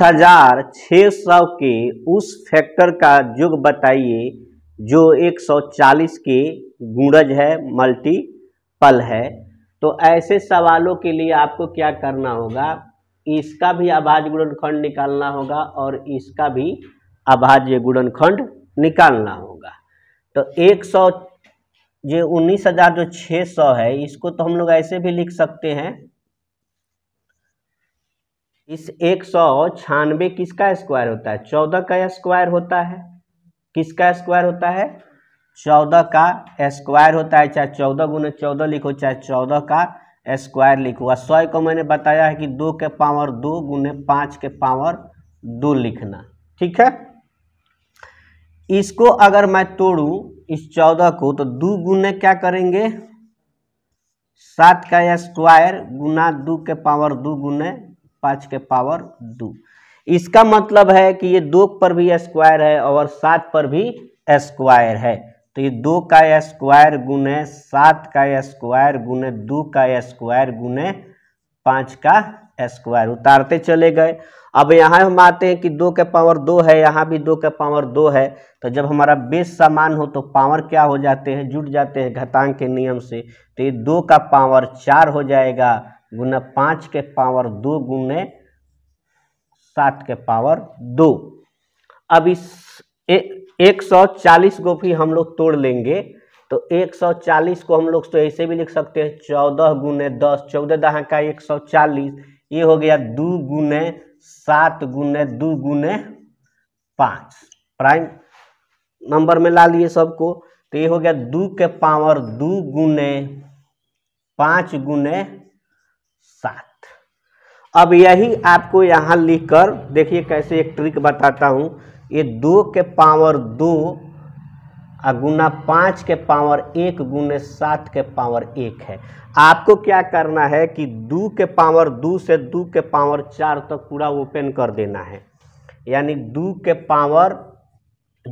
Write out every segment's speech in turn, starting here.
हजार छः सौ के उस फैक्टर का योग बताइए जो 140 के गुणज है मल्टीपल है तो ऐसे सवालों के लिए आपको क्या करना होगा इसका भी अभाज्य गुणनखंड निकालना होगा और इसका भी अभाज्य गुणनखंड निकालना होगा तो एक सौ जो उन्नीस हज़ार जो छः सौ है इसको तो हम लोग ऐसे भी लिख सकते हैं इस एक सौ छियानवे किसका स्क्वायर होता है चौदह का स्क्वायर होता है किसका स्क्वायर होता है चौदह का स्क्वायर होता है चाहे चौदह गुने चौदह लिखो चाहे चौदह का स्क्वायर लिखो और सौ को मैंने बताया है कि दो के पावर दो गुने पाँच के पावर दो लिखना ठीक है इसको अगर मैं तोड़ूं इस चौदह को तो दो गुने क्या करेंगे सात का स्क्वायर गुना दो के पावर दो गुने पाँच के पावर दो इसका मतलब है कि ये दो पर भी स्क्वायर है और सात पर भी स्क्वायर है तो ये दो का स्क्वायर गुने सात का स्क्वायर गुने दो का स्क्वायर गुने पाँच का स्क्वायर उतारते चले गए अब यहाँ हम आते हैं कि दो के पावर दो है यहाँ भी दो के पावर दो है तो जब हमारा बेस समान हो तो पावर क्या हो जाते हैं जुट जाते हैं घटांग के नियम से तो ये दो का पावर चार हो जाएगा गुना पाँच के पावर दो गुने सात के पावर दो अब इस एक सौ चालीस को भी हम लोग तोड़ लेंगे तो एक सौ चालीस को हम लोग तो ऐसे भी लिख सकते हैं चौदह गुने दस चौदह दहाका का एक सौ चालीस ये हो गया दो गुने सात गुने दो गुने पाँच प्राइम नंबर में ला लिए सबको तो ये हो गया दो के पावर दो गुने पाँच गुने अब यही आपको यहाँ लिख कर देखिए कैसे एक ट्रिक बताता हूँ ये दो के पावर दो और गुना पाँच के पावर एक गुने सात के पावर एक है आपको क्या करना है कि दो के पावर दो से दो के पावर चार तक तो पूरा ओपन कर देना है यानी दो के पावर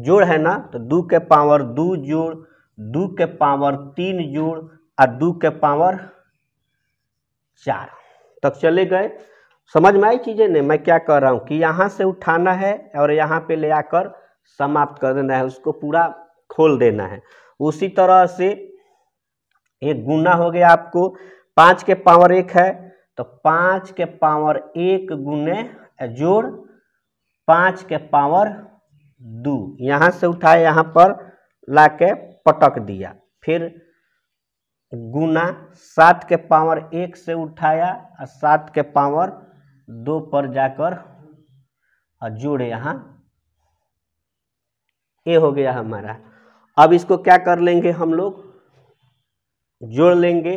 जोड़ है ना तो दो के पावर दो जोड़ दो के पावर तीन जोड़ और दो के पावर चार तक चले गए समझ में आई चीज़ें नहीं मैं क्या कह रहा हूँ कि यहाँ से उठाना है और यहाँ पे ले आकर समाप्त कर देना है उसको पूरा खोल देना है उसी तरह से एक गुना हो गया आपको पाँच के पावर एक है तो पाँच के पावर एक गुने जोड़ पाँच के पावर दो यहाँ से उठाए यहाँ पर लाके पटक दिया फिर गुना सात के पावर एक से उठाया और सात के पावर दो पर जाकर और जोड़े यहाँ ये हो गया हमारा अब इसको क्या कर लेंगे हम लोग जोड़ लेंगे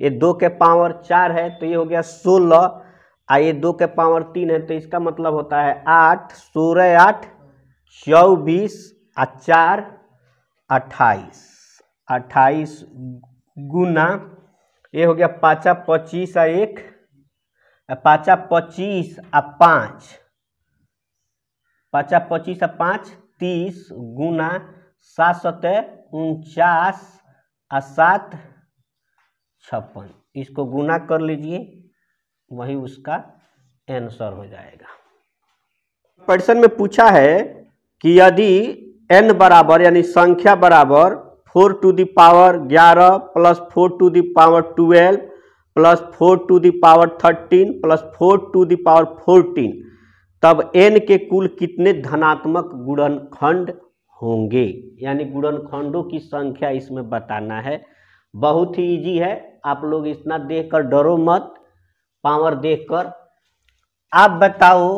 ये दो के पावर चार है तो ये हो गया सोलह आ ये दो के पावर तीन है तो इसका मतलब होता है आठ सोलह आठ चौबीस आ चार अट्ठाईस अट्ठाईस गुना ये हो गया पाचा पच्चीस आ एक पाचा पच्चीस आ पाँच पाचा पच्चीस आ पाँच तीस गुना सात सतः उनचास आ सात छप्पन इसको गुना कर लीजिए वही उसका आंसर हो जाएगा प्रश्न में पूछा है कि यदि एन बराबर यानी संख्या बराबर फोर टू दी पावर ग्यारह plus four to power twelve plus four to the power thirteen plus four to the power fourteen तब एन के कुल कितने धनात्मक गुणनखंड होंगे यानी गुणनखंडों की संख्या इसमें बताना है बहुत ही इजी है आप लोग इतना देख कर डरो मत पावर देख कर आप बताओ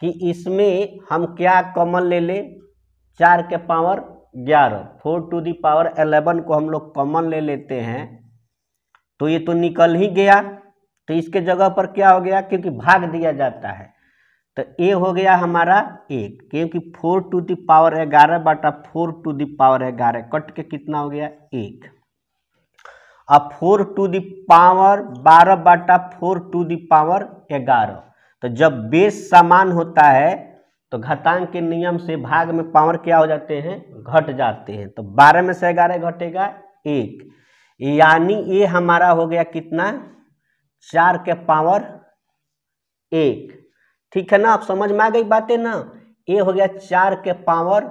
कि इसमें हम क्या कॉमन ले लें चार के पावर ग्यारह फोर टू दावर एलेवन को हम लोग कॉमन ले लेते हैं तो ये तो निकल ही गया तो इसके जगह पर क्या हो गया क्योंकि भाग दिया जाता है तो ए हो गया हमारा एक क्योंकि फोर टू दावर ग्यारह बाटा फोर टू दावर ग्यारह कट के कितना हो गया एक अब फोर टू दावर बारह बाटा फोर टू दावर ग्यारह तो जब बेस समान होता है तो घातांक के नियम से भाग में पावर क्या हो जाते हैं घट जाते हैं तो बारह में से ग्यारह घटेगा एक यानी ये हमारा हो गया कितना चार के पावर एक ठीक है ना आप समझ में आ गई बातें ना ये हो गया चार के पावर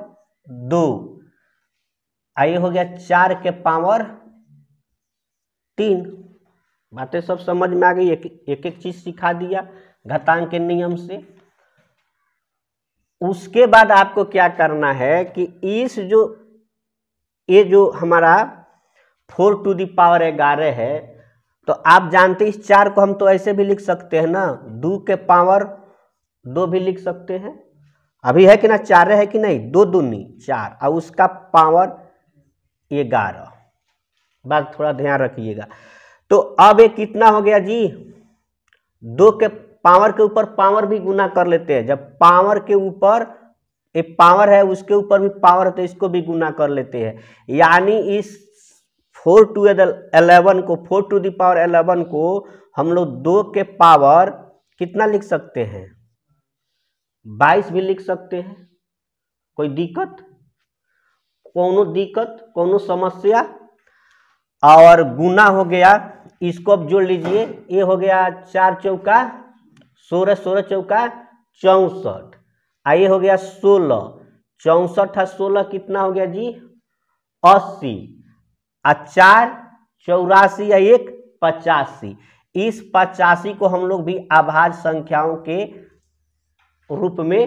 दो आई हो गया चार के पावर तीन बातें सब समझ में आ गई एक एक, एक चीज सिखा दिया घटांक के नियम से उसके बाद आपको क्या करना है कि इस जो ये जो हमारा फोर टू दावर ग्यारह है तो आप जानते इस चार को हम तो ऐसे भी लिख सकते हैं ना दो के पावर दो भी लिख सकते हैं अभी है कि ना चार है कि नहीं दो दूनी चार और उसका पावर ग्यारह बात थोड़ा ध्यान रखिएगा तो अब ये कितना हो गया जी दो के पावर के ऊपर पावर भी गुना कर लेते हैं जब पावर के ऊपर एक पावर है उसके ऊपर भी पावर है तो इसको भी गुना कर लेते हैं यानी इस फोर टू एलेवन को फोर टू दावर एलेवन को हम लोग दो के पावर कितना लिख सकते हैं बाईस भी लिख सकते हैं कोई दिक्कत कोनो दिक्कत कोनो समस्या और गुना हो गया इसको अब जोड़ लीजिए ये हो गया चार चौका सोलह सोलह चौका चौंसठ आ ये हो गया सोलह चौंसठ है सोलह कितना हो गया जी अस्सी आ चार चौरासी या एक पचासी इस पचासी को हम लोग भी आभार संख्याओं के रूप में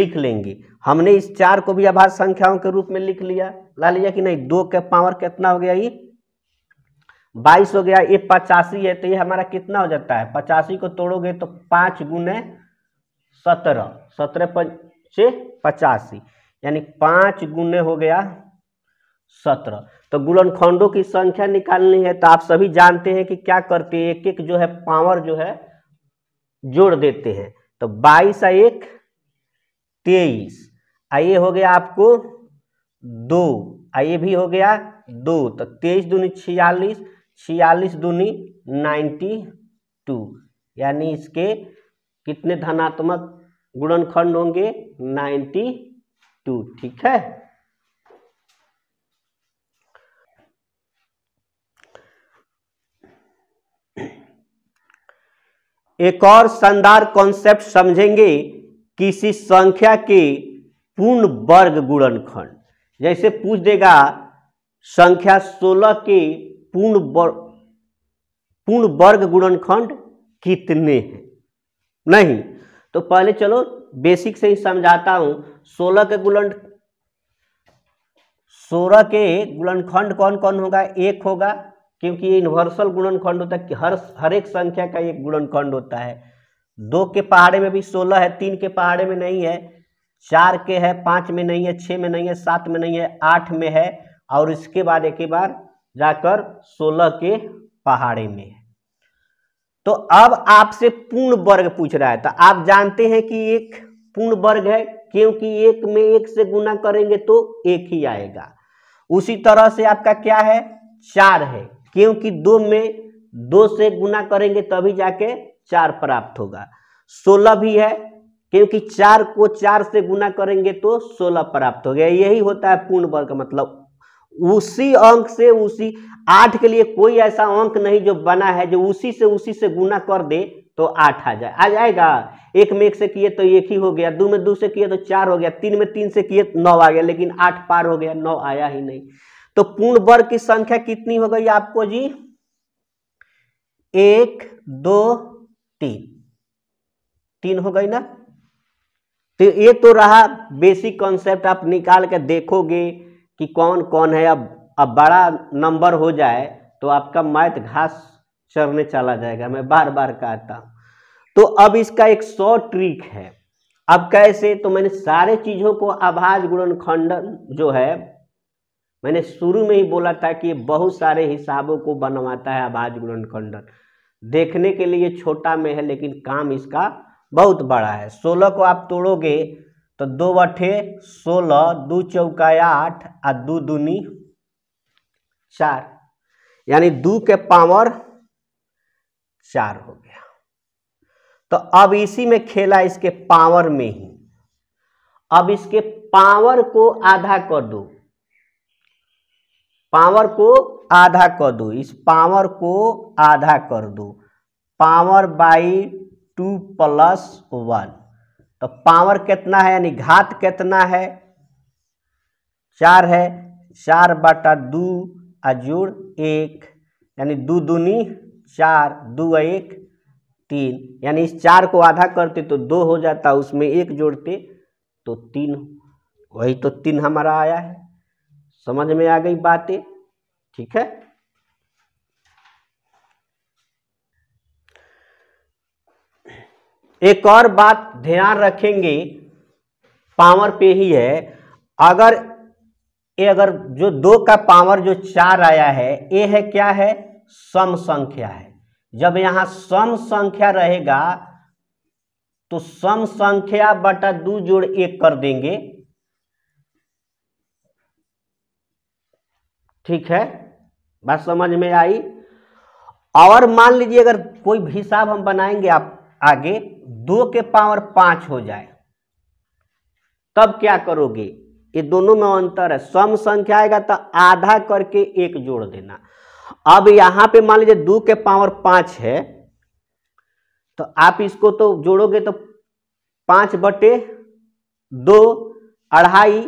लिख लेंगे हमने इस चार को भी आभार संख्याओं के रूप में लिख लिया ला लिया कि नहीं दो के पावर कितना हो गया ये बाईस हो गया ये पचासी है तो ये हमारा कितना हो जाता है पचासी को तोड़ोगे तो पांच गुने सत्रह सत्रह पंचे पचासी यानी पांच गुने हो गया सत्रह तो गुलनखंडों की संख्या निकालनी है तो आप सभी जानते हैं कि क्या करते हैं एक एक जो है पावर जो है जोड़ देते हैं तो बाईस आ एक तेईस आ ये हो गया आपको दो आ ये भी हो गया दो तो तेईस दूनी छियालीस छियालीस दूनी नाइन्टी टू यानी इसके कितने धनात्मक गुणनखंड होंगे नाइन्टी टू ठीक है एक और शानदार कॉन्सेप्ट समझेंगे किसी संख्या के पूर्ण वर्ग गुणनखंड जैसे पूछ देगा संख्या 16 के पूर्ण पूर्ण वर्ग गुणनखंड कितने हैं नहीं तो पहले चलो बेसिक से ही समझाता हूं सोलह के गुण सोलह के गुणनखंड कौन कौन होगा एक होगा क्योंकि ये यूनिवर्सल गुणनखंड होता है हर हर एक संख्या का एक गुणनखंड होता है दो के पहाड़े में भी सोलह है तीन के पहाड़े में नहीं है चार के है पांच में नहीं है छह में नहीं है सात में नहीं है आठ में है और इसके बाद एक बार जाकर सोलह के पहाड़े में है तो अब आपसे पूर्ण वर्ग पूछ रहा है तो आप जानते हैं कि एक पूर्ण वर्ग है क्योंकि एक में एक से गुना करेंगे तो एक ही आएगा उसी तरह से आपका क्या है चार है क्योंकि दो में दो से गुना करेंगे तभी जाके चार प्राप्त होगा सोलह भी है क्योंकि चार को चार से गुना करेंगे तो सोलह प्राप्त हो गया यही होता है पूर्ण वर्ग मतलब उसी अंक से उसी आठ के लिए कोई ऐसा अंक नहीं जो बना है जो उसी से उसी से गुना कर दे तो आठ आ जाए आ जाएगा एक में एक से किए तो एक ही हो गया दो में दो से किए तो चार हो गया तीन में तीन से किए तो नौ आ गया लेकिन आठ पार हो गया नौ आया ही नहीं तो पूर्ण वर्ग की संख्या कितनी हो गई आपको जी एक दो तीन तीन हो गई ना तो ये तो रहा बेसिक कॉन्सेप्ट आप निकाल के देखोगे कि कौन कौन है अब अब बड़ा नंबर हो जाए तो आपका मैत घास चरने चला जाएगा मैं बार बार कहता हूँ तो अब इसका एक सौ ट्रिक है अब कैसे तो मैंने सारे चीज़ों को आभाज गुणन खंडन जो है मैंने शुरू में ही बोला था कि बहुत सारे हिसाबों को बनवाता है आभाज गुणन खंडन देखने के लिए छोटा में है लेकिन काम इसका बहुत बड़ा है सोलह को आप तोड़ोगे तो दो अठे सोलह दो चौका आठ आ दो दूनी चार यानी दो के पावर चार हो गया तो अब इसी में खेला इसके पावर में ही अब इसके पावर को आधा कर दो पावर को आधा कर दो इस पावर को आधा कर दो power by two plus one तो पावर कितना है यानी घात कितना है चार है चार बटा दू अजूर एक यानी दो दूनी चार दो एक तीन यानी इस चार को आधा करते तो दो हो जाता उसमें एक जोड़ते तो तीन वही तो तीन हमारा आया है समझ में आ गई बातें ठीक है एक और बात ध्यान रखेंगे पावर पे ही है अगर ये अगर जो दो का पावर जो चार आया है ये है क्या है सम संख्या है जब यहाँ सम संख्या रहेगा तो सम संख्या बटा दो जोड़ एक कर देंगे ठीक है बात समझ में आई और मान लीजिए अगर कोई हिसाब हम बनाएंगे आप आगे दो के पावर पांच हो जाए तब क्या करोगे ये दोनों में अंतर है सम संख्या आएगा तो आधा करके एक जोड़ देना अब यहां पे मान लीजिए दो के पावर पांच है तो आप इसको तो जोड़ोगे तो पांच बटे दो अढ़ाई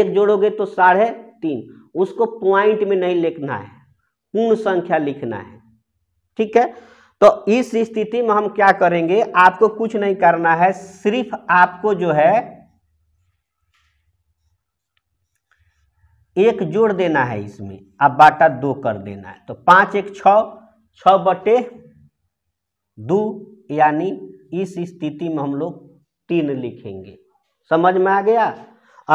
एक जोड़ोगे तो साढ़े तीन उसको पॉइंट में नहीं लिखना है पूर्ण संख्या लिखना है ठीक है तो इस स्थिति में हम क्या करेंगे आपको कुछ नहीं करना है सिर्फ आपको जो है एक जोड़ देना है इसमें अब बाटा दो कर देना है तो पांच एक छ छ बटे दो यानी इस स्थिति में हम लोग तीन लिखेंगे समझ में आ गया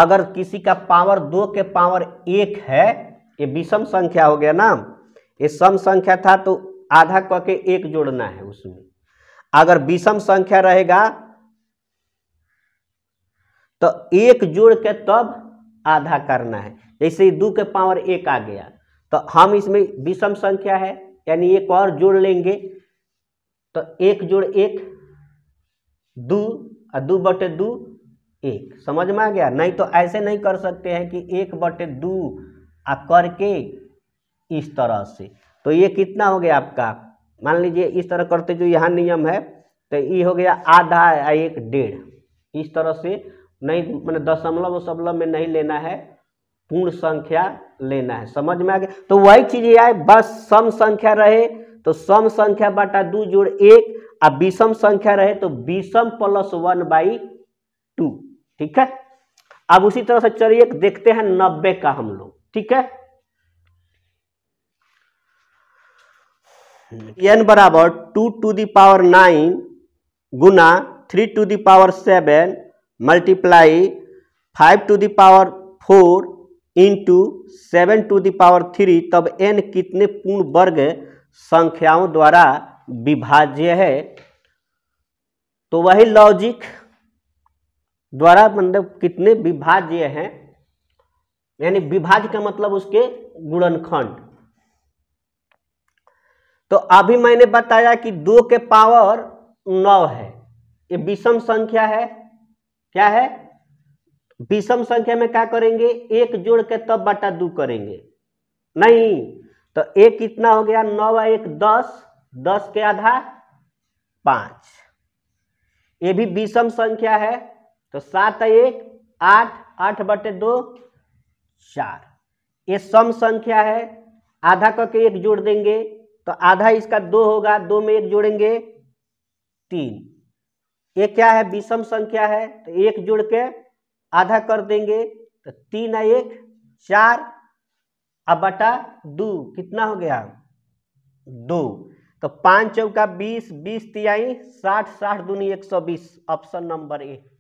अगर किसी का पावर दो के पावर एक है ये विषम संख्या हो गया ना ये सम संख्या था तो आधा करके के एक जोड़ना है उसमें अगर विषम संख्या रहेगा तो एक जोड़ के तब आधा करना है जैसे दो के पावर एक आ गया तो हम इसमें विषम संख्या है यानी एक और जोड़ लेंगे तो एक जोड़ एक दो और दो बटे दो एक समझ में आ गया नहीं तो ऐसे नहीं कर सकते हैं कि एक बटे दो आ करके इस तरह से तो ये कितना हो गया आपका मान लीजिए इस तरह करते जो यहाँ नियम है तो ये हो गया आधा या एक डेढ़ इस तरह से नहीं मैंने दशमलव वशमलव में नहीं लेना है पूर्ण संख्या लेना है समझ में आ गया तो वही चीज ये आए बस सम संख्या रहे तो सम संख्या बाटा दू जोड़ एक आ विषम संख्या रहे तो विषम प्लस वन बाई टू ठीक है अब उसी तरह से चलिए देखते हैं नब्बे का हम लोग ठीक है एन बराबर टू टू दावर नाइन गुना three to the power seven multiply five to the power four into seven to the power three तब एन कितने पूर्ण वर्ग संख्याओं द्वारा विभाज्य है तो वही लॉजिक द्वारा मतलब कितने विभाज्य हैं यानी विभाज्य का मतलब उसके गुणनखंड तो अभी मैंने बताया कि दो के पावर नौ है ये विषम संख्या है क्या है विषम संख्या में क्या करेंगे एक जोड़ के तब बटा दो करेंगे नहीं तो एक कितना हो गया नौ एक दस दस के आधा पांच ये भी विषम संख्या है तो सात एक आठ आठ बटे दो चार ये सम संख्या है आधा करके एक जोड़ देंगे तो आधा इसका दो होगा दो में एक जोड़ेंगे तीन ये क्या है विषम संख्या है तो एक जोड़ के आधा कर देंगे तो तीन एक चार अब बटा दो कितना हो गया दो तो पाँच चौका बीस बीस तिहाई साठ साठ दूनी एक सौ बीस ऑप्शन नंबर ए